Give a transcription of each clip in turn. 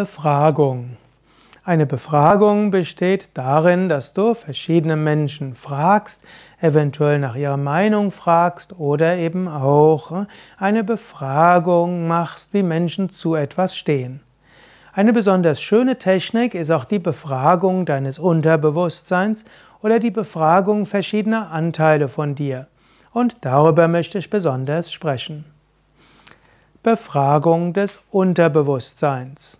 Befragung. Eine Befragung besteht darin, dass du verschiedene Menschen fragst, eventuell nach ihrer Meinung fragst oder eben auch äh, eine Befragung machst, wie Menschen zu etwas stehen. Eine besonders schöne Technik ist auch die Befragung deines Unterbewusstseins oder die Befragung verschiedener Anteile von dir. Und darüber möchte ich besonders sprechen. Befragung des Unterbewusstseins.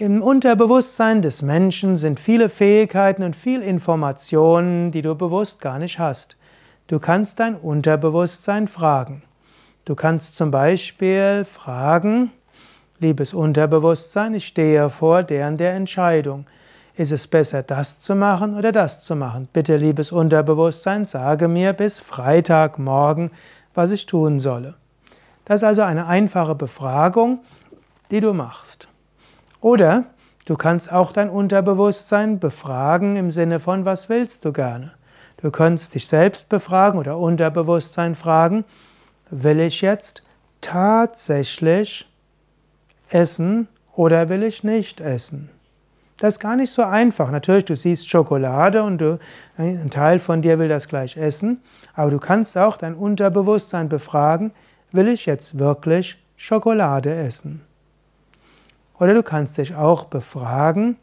Im Unterbewusstsein des Menschen sind viele Fähigkeiten und viel Informationen, die du bewusst gar nicht hast. Du kannst dein Unterbewusstsein fragen. Du kannst zum Beispiel fragen, liebes Unterbewusstsein, ich stehe vor deren der Entscheidung. Ist es besser, das zu machen oder das zu machen? Bitte, liebes Unterbewusstsein, sage mir bis Freitagmorgen, was ich tun solle. Das ist also eine einfache Befragung, die du machst. Oder du kannst auch dein Unterbewusstsein befragen im Sinne von, was willst du gerne? Du kannst dich selbst befragen oder Unterbewusstsein fragen, will ich jetzt tatsächlich essen oder will ich nicht essen? Das ist gar nicht so einfach. Natürlich, du siehst Schokolade und du, ein Teil von dir will das gleich essen, aber du kannst auch dein Unterbewusstsein befragen, will ich jetzt wirklich Schokolade essen? Oder du kannst dich auch befragen,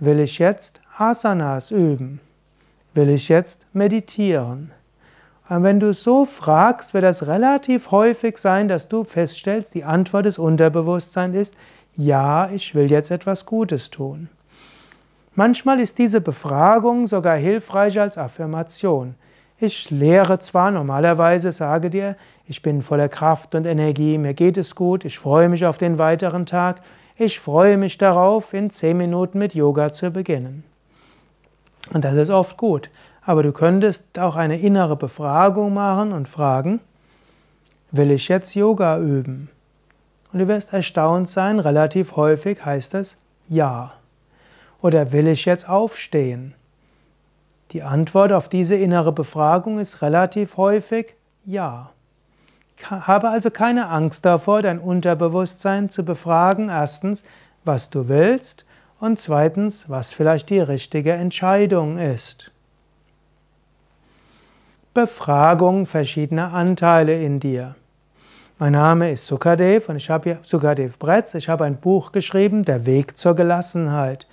will ich jetzt Asanas üben? Will ich jetzt meditieren? Und wenn du so fragst, wird das relativ häufig sein, dass du feststellst, die Antwort des Unterbewusstseins ist, ja, ich will jetzt etwas Gutes tun. Manchmal ist diese Befragung sogar hilfreicher als Affirmation. Ich lehre zwar normalerweise, sage dir, ich bin voller Kraft und Energie, mir geht es gut, ich freue mich auf den weiteren Tag, ich freue mich darauf, in 10 Minuten mit Yoga zu beginnen. Und das ist oft gut. Aber du könntest auch eine innere Befragung machen und fragen, will ich jetzt Yoga üben? Und du wirst erstaunt sein, relativ häufig heißt es ja. Oder will ich jetzt aufstehen? Die Antwort auf diese innere Befragung ist relativ häufig ja. Habe also keine Angst davor, dein Unterbewusstsein zu befragen, erstens, was du willst und zweitens, was vielleicht die richtige Entscheidung ist. Befragung verschiedener Anteile in dir. Mein Name ist Sukadev und ich habe Sukadev Bretz. Ich habe ein Buch geschrieben, Der Weg zur Gelassenheit.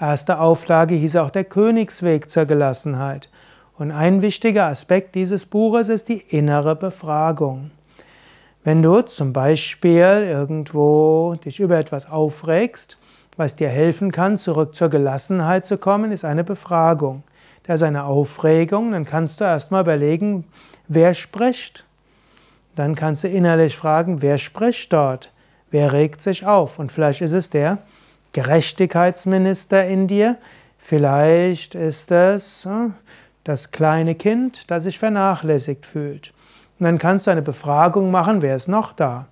Erste Auflage hieß auch Der Königsweg zur Gelassenheit. Und ein wichtiger Aspekt dieses Buches ist die innere Befragung. Wenn du zum Beispiel irgendwo dich über etwas aufregst, was dir helfen kann, zurück zur Gelassenheit zu kommen, ist eine Befragung. Da ist eine Aufregung, dann kannst du erstmal überlegen, wer spricht. Dann kannst du innerlich fragen, wer spricht dort? Wer regt sich auf? Und vielleicht ist es der Gerechtigkeitsminister in dir, vielleicht ist es äh, das kleine Kind, das sich vernachlässigt fühlt. Und dann kannst du eine Befragung machen, wer ist noch da?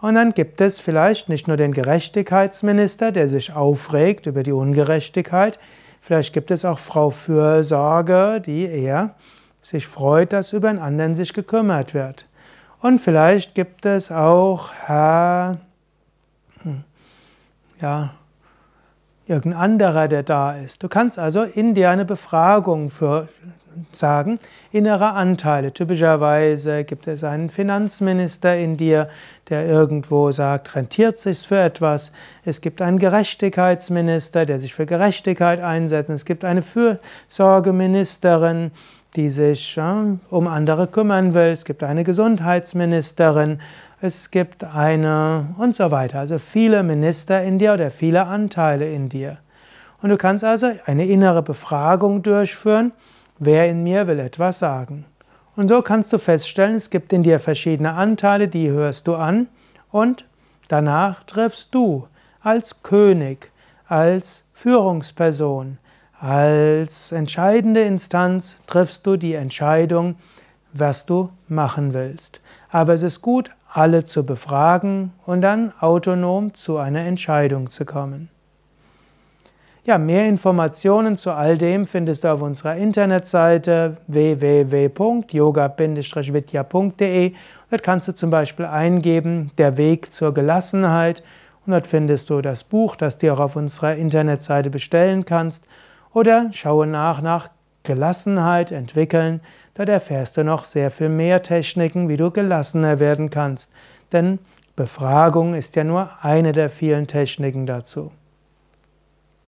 Und dann gibt es vielleicht nicht nur den Gerechtigkeitsminister, der sich aufregt über die Ungerechtigkeit, vielleicht gibt es auch Frau Fürsorge, die eher sich freut, dass über einen anderen sich gekümmert wird. Und vielleicht gibt es auch Herr, hm, ja, irgendein anderer, der da ist. Du kannst also in dir eine Befragung für sagen, innere Anteile. Typischerweise gibt es einen Finanzminister in dir, der irgendwo sagt, rentiert sich für etwas. Es gibt einen Gerechtigkeitsminister, der sich für Gerechtigkeit einsetzt. Es gibt eine Fürsorgeministerin, die sich äh, um andere kümmern will. Es gibt eine Gesundheitsministerin, es gibt eine und so weiter. Also viele Minister in dir oder viele Anteile in dir. Und du kannst also eine innere Befragung durchführen Wer in mir will etwas sagen? Und so kannst du feststellen, es gibt in dir verschiedene Anteile, die hörst du an und danach triffst du als König, als Führungsperson, als entscheidende Instanz triffst du die Entscheidung, was du machen willst. Aber es ist gut, alle zu befragen und dann autonom zu einer Entscheidung zu kommen. Ja, mehr Informationen zu all dem findest du auf unserer Internetseite www.yoga-vidya.de. Dort kannst du zum Beispiel eingeben, der Weg zur Gelassenheit. Und dort findest du das Buch, das du auch auf unserer Internetseite bestellen kannst. Oder schaue nach nach Gelassenheit entwickeln. Dort erfährst du noch sehr viel mehr Techniken, wie du gelassener werden kannst. Denn Befragung ist ja nur eine der vielen Techniken dazu.